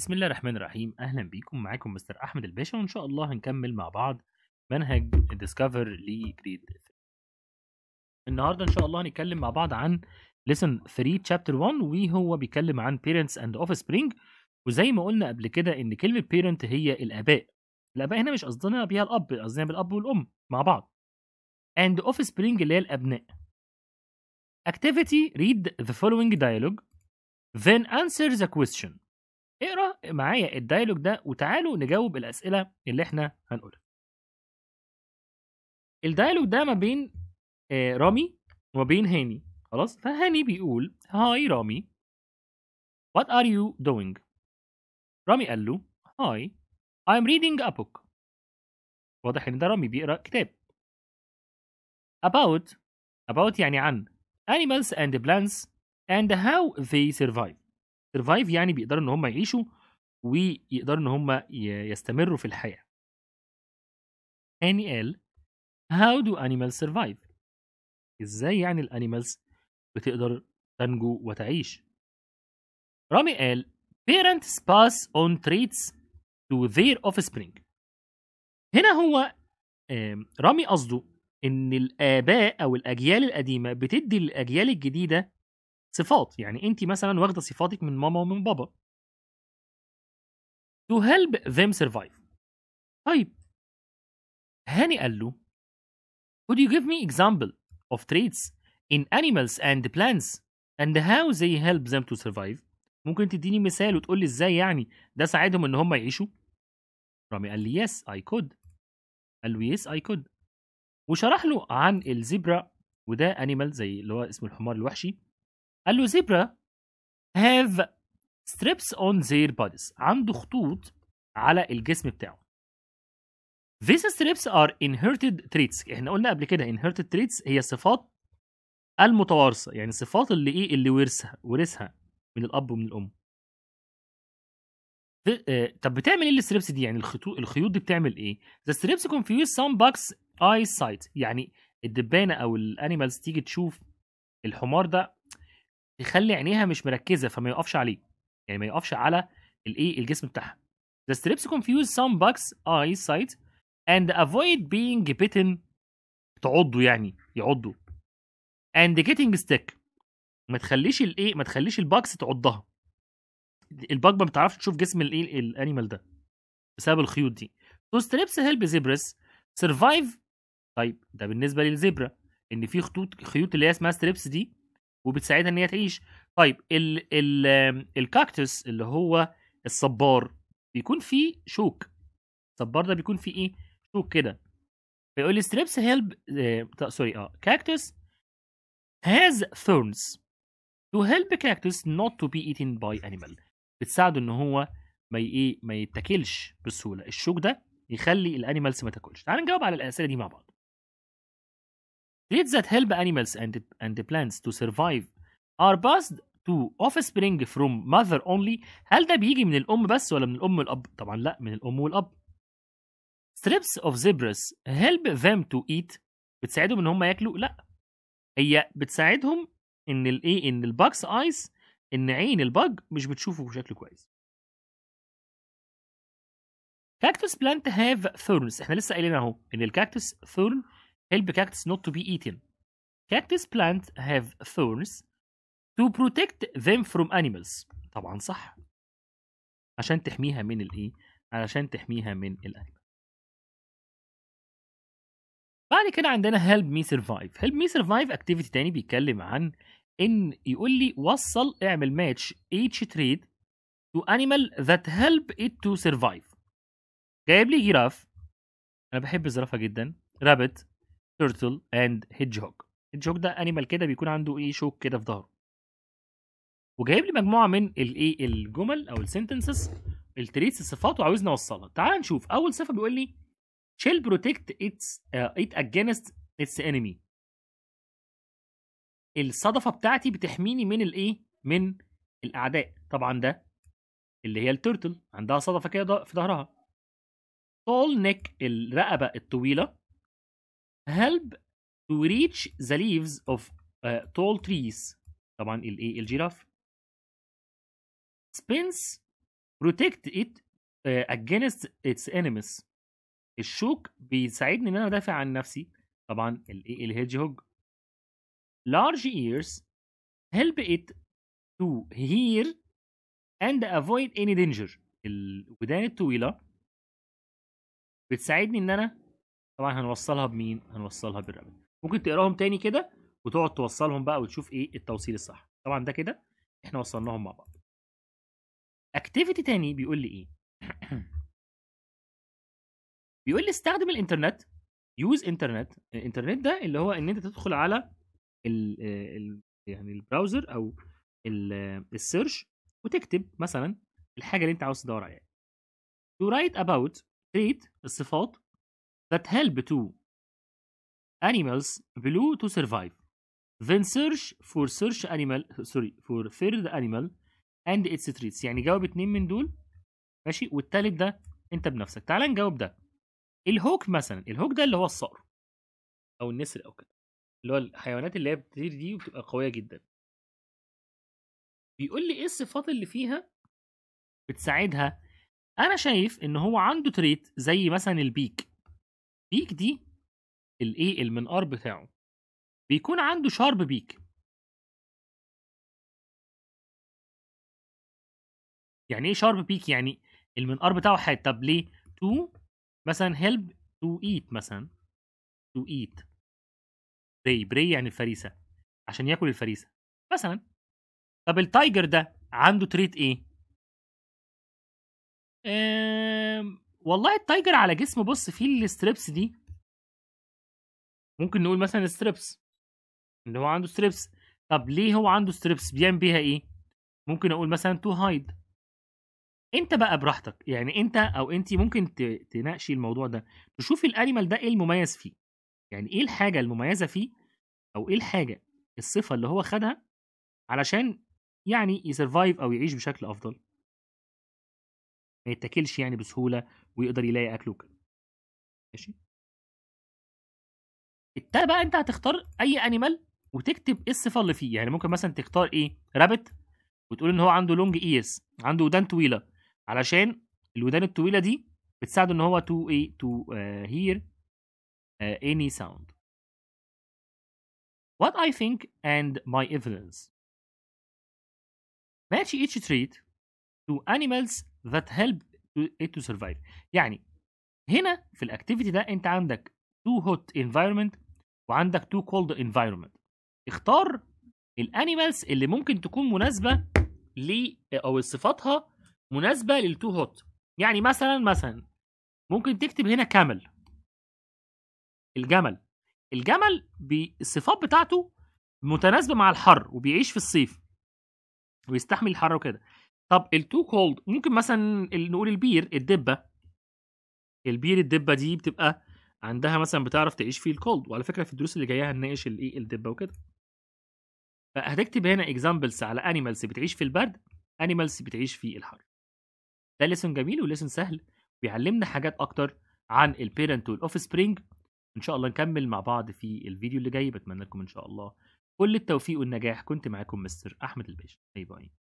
بسم الله الرحمن الرحيم اهلا بيكم معاكم مستر احمد الباشا وان شاء الله هنكمل مع بعض منهج ديسكفر لجريد النهارده ان شاء الله هنتكلم مع بعض عن ليسن 3 شابتر 1 وهو بيتكلم عن بيرنتس اند اوف سبرينج وزي ما قلنا قبل كده ان كلمه بيرنت هي الاباء الاباء هنا مش قصدنا بيها الاب قصدنا بالاب والام مع بعض اند اوف سبرينج اللي هي الابناء activity read the following dialogue then answer the question اقرا معايا الدايلوج ده وتعالوا نجاوب الاسئله اللي احنا هنقولها الدايلوج ده ما بين آه، رامي وما بين هاني خلاص فهاني بيقول هاي رامي what are you doing رامي قال له هاي I'm reading a book واضح ان ده رامي بيقرا كتاب about about يعني عن animals and plants and how they survive سرفايف يعني بيقدروا ان هم يعيشوا ويقدروا ان هم يستمروا في الحياه اني قال How do animals survive؟ ازاي يعني الانيمالز بتقدر تنجو وتعيش؟ رامي قال Parents pass on traits to their offspring هنا هو رامي قصده ان الاباء او الاجيال القديمه بتدي للاجيال الجديده صفات يعني انت مثلا واخده صفاتك من ماما ومن بابا to help them survive طيب هاني قال له could you give me example of traits in animals and plants and how they help them to survive ممكن تديني مثال وتقول لي ازاي يعني ده ساعدهم ان هم يعيشوا رامي قال لي yes I could قال له yes I could وشرح له عن الزبرة وده انيمال زي اللي هو اسمه الحمار الوحشي قال له زيبرا have strips on their bodies عنده خطوط على الجسم بتاعه these strips are inherited traits احنا قلنا قبل كده inherited traits هي صفات المتوارثه يعني الصفات اللي ايه اللي ورثها ورثها من الاب ومن الام آه، طب بتعمل ايه الستريبس دي يعني الخطوط الخيوط دي بتعمل ايه ذا ستريبس كونفيوز سام باكس اي سايت يعني الدبانه او الانيمالز تيجي تشوف الحمار ده يخلي عينيها مش مركزه فما يقفش عليه يعني ما يقفش على الايه الجسم بتاعها The strips confuse some bugs eyesight and avoid being bitten تعضوا يعني يعضوا and getting stick ما تخليش الايه ما تخليش الباكس تعضها الباك ما بتعرفش تشوف جسم الايه الانيمال ده بسبب الخيوط دي So strips help zebras survive طيب ده بالنسبه للزبره ان في خطوط خيوط اللي هي اسمها ستريبس دي وبتساعدها ان هي تعيش طيب ال ال الكاكتس اللي هو الصبار بيكون فيه شوك الصبار ده بيكون فيه ايه شوك كده فيقول لي ستريبس هيلب سوري اه كاكتس آه، has thorns to help cactus not to be eaten by انيمال بتساعده ان هو ما ايه ما يتاكلش بسهوله الشوك ده يخلي الانيمالز ما تاكلش تعال نجاوب على الاسئله دي مع بعض Traits that help animals and, and plants to survive are passed to offspring from mother only هل ده بيجي من الأم بس ولا من الأم والأب؟ طبعا لا من الأم والأب strips of zebras help them to eat بتساعدهم ان هم ياكلوا لا هي بتساعدهم ان الايه ان الباكس ايس ان عين البج مش بتشوفه بشكل كويس Cactus plants have thorns. احنا لسه قايلين اهو ان الكاكتوس ثورن help cactus not to be eaten. Cactus plants have thorns to protect them from animals. طبعا صح. عشان تحميها من الايه؟ علشان تحميها من الانيمال. بعد كده عندنا help me survive. help me survive activity تاني بيتكلم عن ان يقول لي وصل اعمل match each trade to animal that help it to survive. جايب لي جراف انا بحب الزرافه جدا رابت تيرتل اند هيدج هيدجهوج ده انيمال كده بيكون عنده ايه شوك كده في ظهره وجايب لي مجموعه من الايه الجمل او السنتنسز التريتس الصفات وعاوزنا اوصلها تعال نشوف اول صفه بيقول لي shall protect اتس ات آه، it against its enemy الصدفه بتاعتي بتحميني من الايه من الاعداء طبعا ده اللي هي التورتل عندها صدفه كده في ظهرها طول نيك الرقبه الطويله help to reach the leaves of uh, tall trees طبعا الايه الجيراف spins protect it uh, against its enemies الشوك بيساعدني ان انا ادافع عن نفسي طبعا الايه الهيدج هوج large ears help it to hear and avoid any danger الودان الطويله بتساعدني ان انا طبعا هنوصلها بمين هنوصلها بالرابط ممكن تقراهم تاني كده وتقعد توصلهم بقى وتشوف ايه التوصيل الصح طبعا ده كده احنا وصلناهم مع بعض اكتيفيتي تاني بيقول لي ايه بيقول لي استخدم الانترنت يوز انترنت الانترنت ده اللي هو ان انت تدخل على الـ آه، الـ يعني البراوزر او آه، السيرش وتكتب مثلا الحاجه اللي انت عاوز تدور عليها to write about create الصفات that help to animals below to survive. Then search for search animal sorry for third animal and its treats يعني جاوب اتنين من دول ماشي والتالت ده انت بنفسك تعال نجاوب ده الهوك مثلا الهوك ده اللي هو الصقر او النسر او كده اللي هو الحيوانات اللي هي بتطير دي وبتبقى قويه جدا بيقول لي ايه الصفات اللي فيها بتساعدها انا شايف ان هو عنده تريت زي مثلا البيك بيك دي الاي المنقار بتاعه بيكون عنده شارب بيك يعني ايه شارب بيك يعني المنقار بتاعه حاد طب ليه تو مثلا هيلب تو ايت مثلا تو ايت بري بري يعني الفريسه عشان ياكل الفريسه مثلا طب التايجر ده عنده تريت ايه؟ والله التايجر على جسمه بص فيه الستريبس دي ممكن نقول مثلا ستريبس ان هو عنده ستريبس طب ليه هو عنده ستريبس بيعمل بيها ايه ممكن اقول مثلا تو هايد انت بقى براحتك يعني انت او انت ممكن تناقشي الموضوع ده تشوفي الانيمال ده ايه المميز فيه يعني ايه الحاجه المميزه فيه او ايه الحاجه الصفه اللي هو خدها علشان يعني يسرفايف او يعيش بشكل افضل ما يتاكلش يعني بسهوله ويقدر يلاقي اكله وكده ماشي التاني بقى انت هتختار اي انيمال وتكتب ايه الصفه اللي فيه يعني ممكن مثلا تختار ايه رابت وتقول ان هو عنده لونج ايرز عنده ودان طويله علشان الودان الطويله دي بتساعده ان هو تو ايه تو هير اني ساوند what I think and my evidence match each trait to animals that help Eh, to survive يعني هنا في الاكتيفيتي ده انت عندك تو هوت انفايرمنت وعندك تو كولد انفايرمنت اختار الانيمالز اللي ممكن تكون مناسبه ل آه، او صفاتها مناسبه للتو هوت يعني مثلا مثلا ممكن تكتب هنا كامل الجمل الجمل بالصفات بتاعته متناسبه مع الحر وبيعيش في الصيف ويستحمل الحر وكده طب التو كولد ممكن مثلا نقول البير الدبه البير الدبه دي بتبقى عندها مثلا بتعرف تعيش فيه الكولد وعلى فكره في الدروس اللي جايه هنناقش الايه الدبه وكده فهتكتب هنا اكزامبلز على انيمالز بتعيش في البرد انيمالز بتعيش في الحر ده ليسون جميل وليسون سهل بيعلمنا حاجات اكتر عن البيرنت والاوف سبرينج ان شاء الله نكمل مع بعض في الفيديو اللي جاي بتمنى لكم ان شاء الله كل التوفيق والنجاح كنت معاكم مستر احمد الباشا باي باي